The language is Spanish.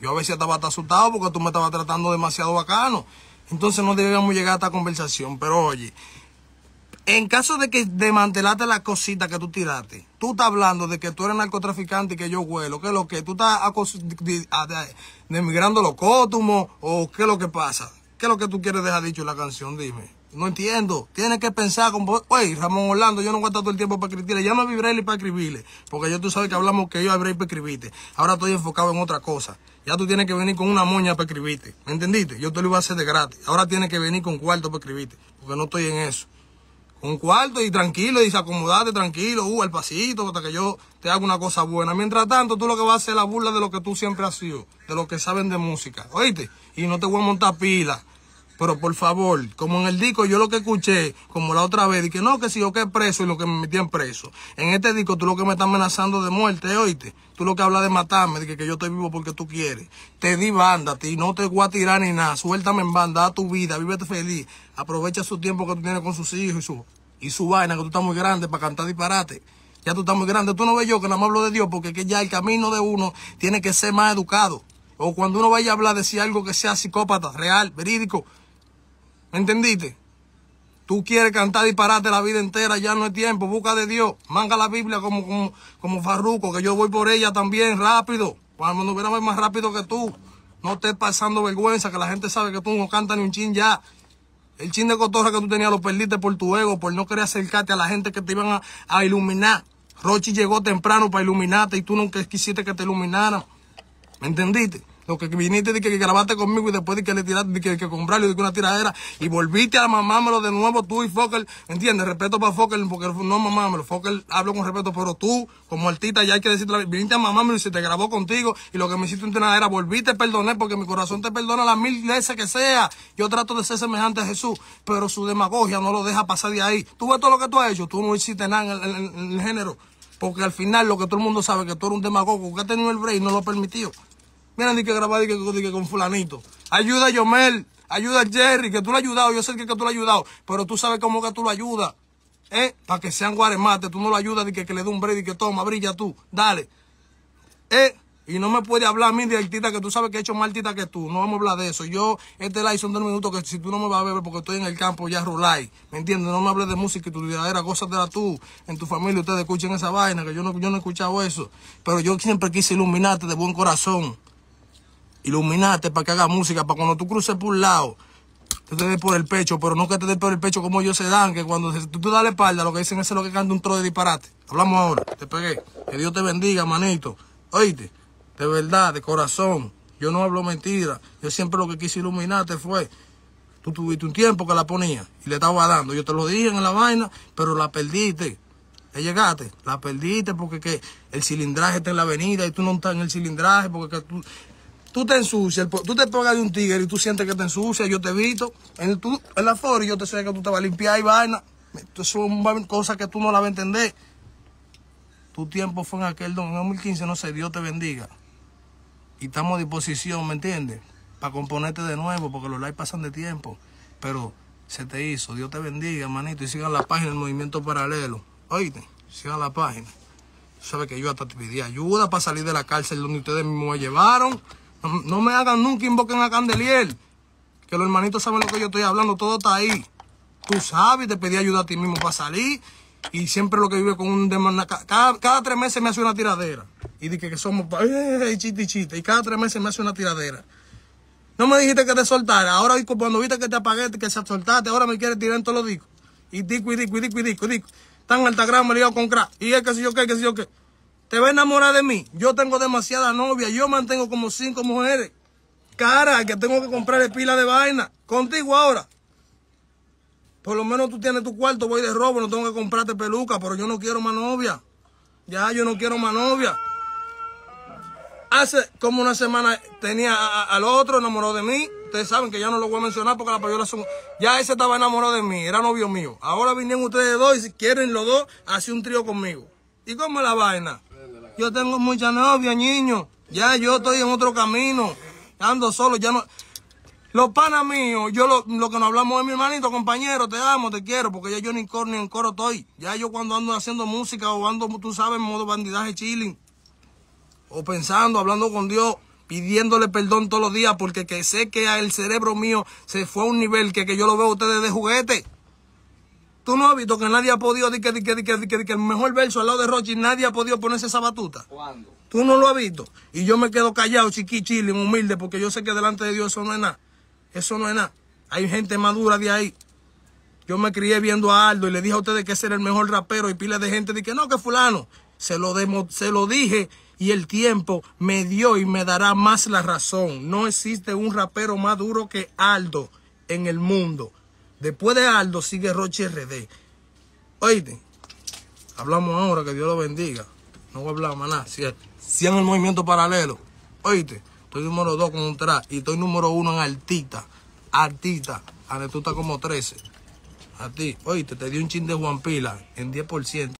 Yo a veces estaba hasta asustado porque tú me estabas tratando demasiado bacano. Entonces no debíamos llegar a esta conversación. Pero oye, en caso de que desmantelaste la cosita que tú tiraste, tú estás hablando de que tú eres narcotraficante y que yo huelo, es lo que tú estás desmigrando los cótumos o qué es lo que pasa. ¿Qué es lo que tú quieres dejar dicho en la canción? Dime. No entiendo. Tiene que pensar como, oye, Ramón Orlando, yo no voy a todo el tiempo para escribirle. Llama a Vibrelli para escribirle. Porque yo tú sabes que hablamos que yo a para escribirte. Ahora estoy enfocado en otra cosa. Ya tú tienes que venir con una moña para escribirte. ¿Me entendiste? Yo te lo iba a hacer de gratis. Ahora tienes que venir con cuarto para escribirte. Porque no estoy en eso. Con cuarto y tranquilo y acomodarte tranquilo, uh, el pasito, hasta que yo te haga una cosa buena. Mientras tanto, tú lo que vas a hacer es la burla de lo que tú siempre has sido, de lo que saben de música. ¿Oíste? Y no te voy a montar pila. Pero por favor, como en el disco yo lo que escuché, como la otra vez, dije, no, que si yo que preso y lo que me metían preso. En este disco tú lo que me estás amenazando de muerte, oíste. Tú lo que hablas de matarme, de que, yo estoy vivo porque tú quieres. Te di banda, ti, no te voy a tirar ni nada. Suéltame en banda, da tu vida, vívete feliz. Aprovecha su tiempo que tú tienes con sus hijos y su, y su vaina, que tú estás muy grande para cantar disparate. Ya tú estás muy grande. Tú no ves yo que nada más hablo de Dios, porque que ya el camino de uno tiene que ser más educado. O cuando uno vaya a hablar, decir algo que sea psicópata, real, verídico. ¿Me ¿Entendiste? Tú quieres cantar y pararte la vida entera, ya no hay tiempo. Busca de Dios. Manga la Biblia como, como, como farruco, que yo voy por ella también rápido. Cuando no hubiéramos más rápido que tú. No estés pasando vergüenza, que la gente sabe que tú no cantas ni un chin ya. El chin de cotorra que tú tenías lo perdiste por tu ego, por no querer acercarte a la gente que te iban a, a iluminar. Rochi llegó temprano para iluminarte y tú nunca quisiste que te iluminaran. ¿Me entendiste? Lo que viniste y que, que, grabaste conmigo y después de que le tiraste, de que, que comprarle de una tiradera y volviste a mamámelo de nuevo tú y Fokker, ¿entiendes? Respeto para Fokker, porque no mamámelo, Fokker hablo con respeto, pero tú, como artista, ya hay que decirte, viniste a mamámelo y se te grabó contigo y lo que me hiciste en tiradera, volviste, a perdonar porque mi corazón te perdona las mil veces que sea. Yo trato de ser semejante a Jesús, pero su demagogia no lo deja pasar de ahí. Tú ves todo lo que tú has hecho, tú no hiciste nada en el, género. Porque al final lo que todo el mundo sabe que tú eres un demagogo, que ha tenido el break no lo permitió. Mira, ni que grabar, ni que, con fulanito. Ayuda a Yomel, ayuda a Jerry, que tú lo has ayudado. Yo sé que, que tú lo has ayudado, pero tú sabes cómo que tú lo ayudas. ¿Eh? Para que sean guaremates, tú no lo ayudas, ni que, le dé un break, ni que toma, brilla tú, dale. ¿Eh? Y no me puede hablar a mí que tú sabes que he hecho más tita que tú. No vamos a hablar de eso. Yo, este live son dos minutos que si tú no me vas a ver porque estoy en el campo ya rulai. ¿Me entiendes? No me hables de música y tu de la tú. En tu familia ustedes escuchen esa vaina, que yo no, yo no he escuchado eso. Pero yo siempre quise iluminarte de buen corazón. Iluminate para que haga música, para cuando tú cruces por un lado, te des por el pecho, pero no que te des por el pecho como ellos se dan, que cuando tú te das la espalda, lo que dicen es lo que canta un trozo de disparate. Hablamos ahora, te pegué. Que Dios te bendiga, manito. Oíste, de verdad, de corazón. Yo no hablo mentira. Yo siempre lo que quise iluminarte fue Tú tuviste un tiempo que la ponía y le estaba dando. Yo te lo dije en la vaina, pero la perdiste. llegaste, la perdiste porque que el cilindraje está en la avenida y tú no estás en el cilindraje porque que tú tú te ensucias, tú te pongas de un tigre y tú sientes que te ensucias, yo te visto, en, la flor y yo te sé que tú te vas a limpiar y vaina. son cosas que tú no la vas a entender. Tu tiempo fue en aquel don, en 2015, no sé, Dios te bendiga. Y estamos a disposición, ¿me entiendes? Para componerte de nuevo, porque los likes pasan de tiempo. Pero se te hizo, Dios te bendiga, manito. y sigan la página del Movimiento Paralelo. Oíste, sigan la página. Tú sabes que yo hasta te pedí ayuda para salir de la cárcel donde ustedes mismos me llevaron. No, me hagan nunca invoquen a Candeliel. Que los hermanitos saben lo que yo estoy hablando, todo está ahí. Tú sabes, te pedí ayuda a ti mismo para salir. Y siempre lo que vive con un demanda. Cada, tres meses me hace una tiradera. Y dije que, somos. chiti chiste y Y cada tres meses me hace una tiradera. No me dijiste que te soltara. Ahora cuando viste que te apagué, que se soltaste, ahora me quieres tirar en todos los discos. Y disco, y disco, y disco, y disco, Tan alta grama me liado con crack. Y es que si yo qué, que si yo qué te va a enamorar de mí. Yo tengo demasiada novia, yo mantengo como cinco mujeres. Cara, que tengo que comprarle pila de vaina. Contigo ahora. Por lo menos tú tienes tu cuarto, voy de robo, no tengo que comprarte peluca, pero yo no quiero más novia. Ya, yo no quiero más novia. Hace como una semana tenía al otro enamorado de mí. Ustedes saben que ya no lo voy a mencionar porque la payola son... Ya ese estaba enamorado de mí, era novio mío. Ahora vinieron ustedes dos y si quieren los dos, hace un trío conmigo. ¿Y cómo es la vaina? Yo tengo mucha novia, niño. Ya yo estoy en otro camino. Ando solo, ya no... Los panas míos, yo lo, que nos hablamos es mi hermanito, compañero, te amo, te quiero, porque ya yo ni, coro ni en coro estoy. Ya yo cuando ando haciendo música o ando, tú sabes, en modo bandidaje chilling, o pensando, hablando con Dios, pidiéndole perdón todos los días, porque que sé que el cerebro mío se fue a un nivel que, que yo lo veo ustedes de juguete. Tú no has visto que nadie ha podido, di que, di que, que, que, el mejor verso al lado de Rochi, nadie ha podido ponerse esa batuta. ¿Cuándo? Tú no lo has visto. Y yo me quedo callado, chiqui, chile, humilde, porque yo sé que delante de Dios eso no es nada. Eso no es nada. Hay gente madura de ahí. Yo me crié viendo a Aldo y le dije a ustedes que ese era el mejor rapero y pila de gente de que no, que fulano. Se lo, demo, se lo dije y el tiempo me dio y me dará más la razón. No existe un rapero más duro que Aldo en el mundo. Después de Aldo sigue Roche RD. Oíste, hablamos ahora, que Dios lo bendiga. No voy a hablar más nada, ¿cierto? en el movimiento paralelo. Oíste, estoy número dos con un traje. y estoy número uno en artista. Artista, ver, tú estás como 13. A ti, oíste, te di un chin de Juan Pila en 10%.